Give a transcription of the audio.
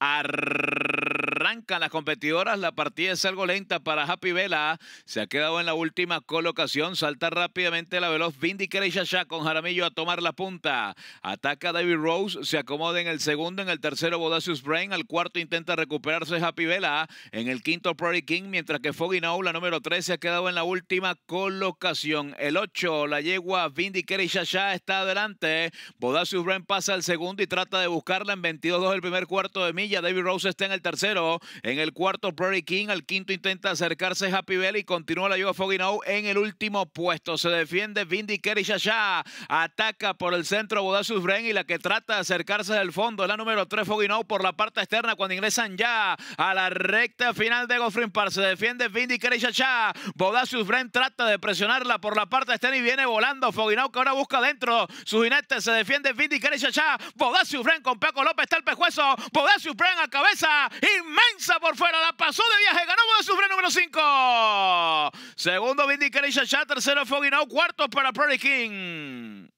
Ar... Arrancan las competidoras, la partida es algo lenta para Happy Vela. Se ha quedado en la última colocación. Salta rápidamente la veloz Vindy y con Jaramillo a tomar la punta. Ataca David Rose, se acomoda en el segundo, en el tercero Bodacious Brain, al cuarto intenta recuperarse Happy Vela, en el quinto Prairie King, mientras que Foggy Now, la número 3, se ha quedado en la última colocación. El 8, la yegua Vindy y está adelante. Bodacious Brain pasa al segundo y trata de buscarla en 22-2 el primer cuarto de milla. David Rose está en el tercero en el cuarto Prairie King. Al quinto intenta acercarse Happy y Continúa la ayuda Now en el último puesto. Se defiende Vindy Kerry Shasha. Ataca por el centro Bodasius Bren y la que trata de acercarse del fondo. La número 3 Now por la parte externa cuando ingresan ya a la recta final de Goffrin Park. Se defiende Vindy Kerry Shasha. Bodasius Bren trata de presionarla por la parte externa y viene volando Now que ahora busca dentro. Su jinete se defiende Vindy Kerry Shasha. Bren con Paco López está el pejuezo. Bodasius Bren a cabeza. y Inmensa por fuera, la pasó de viaje, ganamos de sufre número 5. Segundo, Vindication Ya Tercero, Foggy Now. Cuarto para Prairie King.